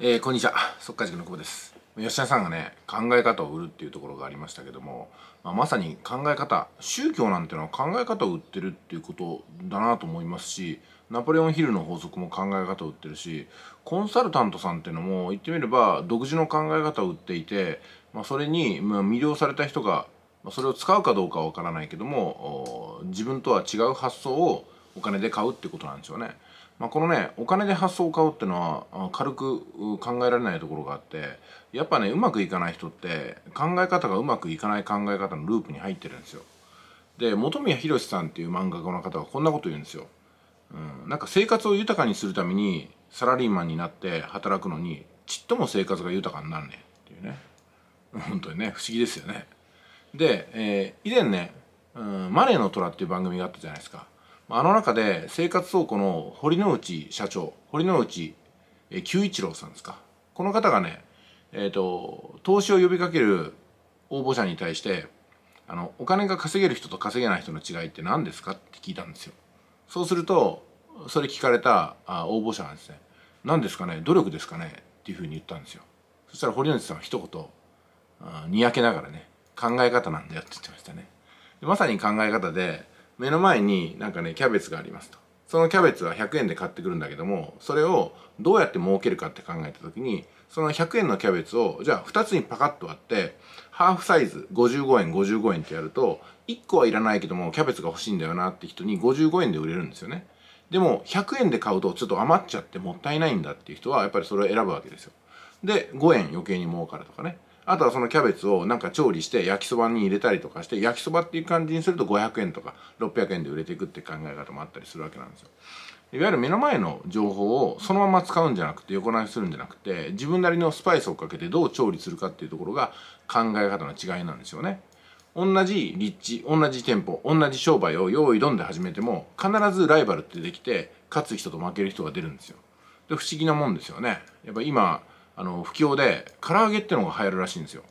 えー、こんにちは速稼塾の久保です吉田さんがね考え方を売るっていうところがありましたけども、まあ、まさに考え方宗教なんていうのは考え方を売ってるっていうことだなと思いますしナポレオンヒルの法則も考え方を売ってるしコンサルタントさんっていうのも言ってみれば独自の考え方を売っていて、まあ、それに魅了された人がそれを使うかどうかはわからないけども自分とは違う発想をお金で買うってことなんでしょうね。まあ、このねお金で発想を買うっていうのは軽く考えられないところがあってやっぱねうまくいかない人って考え方がうまくいかない考え方のループに入ってるんですよで本宮宏さんっていう漫画家の方はこんなこと言うんですよ、うん、なんか生活を豊かにするためにサラリーマンになって働くのにちっとも生活が豊かになるねっていうね本当にね不思議ですよねで、えー、以前ね、うん「マネーの虎」っていう番組があったじゃないですかあの中で生活倉庫の堀之内社長堀之内久一郎さんですかこの方がね、えーと、投資を呼びかける応募者に対してあのお金が稼げる人と稼げない人の違いって何ですかって聞いたんですよ。そうするとそれ聞かれたあ応募者がですね「何ですかね努力ですかね?」っていうふうに言ったんですよ。そしたら堀之内さんは一言あにやけながらね考え方なんだよって言ってましたね。まさに考え方で目の前になんかねキャベツがありますとそのキャベツは100円で買ってくるんだけどもそれをどうやって儲けるかって考えた時にその100円のキャベツをじゃあ2つにパカッと割ってハーフサイズ55円55円ってやると1個はいらないけどもキャベツが欲しいんだよなって人に55円で売れるんですよねでも100円で買うとちょっと余っちゃってもったいないんだっていう人はやっぱりそれを選ぶわけですよで5円余計に儲かるとかねあとはそのキャベツをなんか調理して焼きそばに入れたりとかして焼きそばっていう感じにすると500円とか600円で売れていくって考え方もあったりするわけなんですよ。いわゆる目の前の情報をそのまま使うんじゃなくて横流しするんじゃなくて自分なりのスパイスをかけてどう調理するかっていうところが考え方の違いなんですよね。同じ立地同じ店舗同じ商売を用意どんで始めても必ずライバルってできて勝つ人と負ける人が出るんですよ。で不思議なもんですよね。やっぱ今あの不況で唐揚げってのが流行るらしいんですよ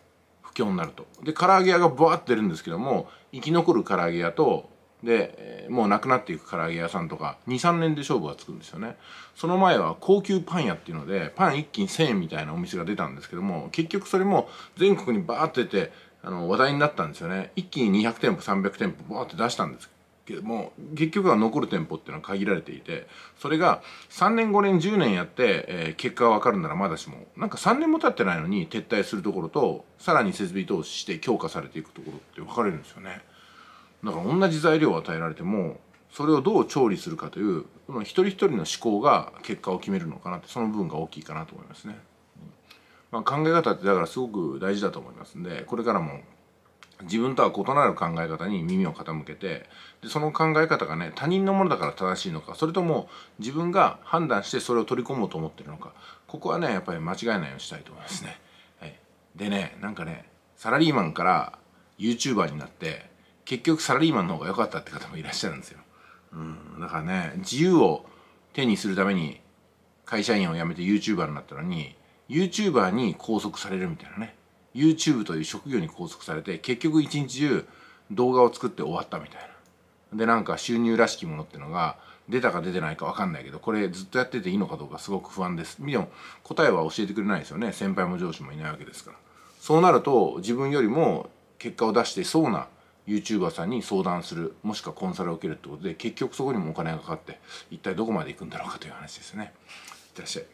不況になるとで唐揚げ屋がバーって出るんですけども生き残る唐揚げ屋とでもうなくなっていく唐揚げ屋さんとか23年で勝負がつくんですよねその前は高級パン屋っていうのでパン1斤1000円みたいなお店が出たんですけども結局それも全国にバーって出てあの話題になったんですよね一気に200店舗300店舗バーって出したんですけども結局は残る店舗っていうのは限られていてそれが3年5年10年やって、えー、結果が分かるならまだしもなんか3年も経ってないのに撤退するところとさらに設備投資して強化されていくところって分かれるんですよねだから同じ材料を与えられてもそれをどう調理するかという一人一人の思考が結果を決めるのかなってその部分が大きいかなと思いますね。まあ、考え方ってだからすごく大事だと思いますんでこれからも自分とは異なる考え方に耳を傾けてでその考え方がね他人のものだから正しいのかそれとも自分が判断してそれを取り込もうと思ってるのかここはねやっぱり間違いないようにしたいと思いますね。はい、でねなんかねサラリーマンから YouTuber になって結局サラリーマンの方が良かったって方もいらっしゃるんですよ。うん、だからね自由を手にするために会社員を辞めて YouTuber になったのに YouTuber に拘束されるみたいなね。YouTube という職業に拘束されて結局一日中動画を作って終わったみたいな。でなんか収入らしきものってのが出たか出てないか分かんないけどこれずっとやってていいのかどうかすごく不安です。でも答えは教えてくれないですよね先輩も上司もいないわけですから。そうなると自分よりも結果を出してそうな YouTuber さんに相談するもしくはコンサルを受けるってことで結局そこにもお金がかかって一体どこまで行くんだろうかという話ですね。いってらっしゃい。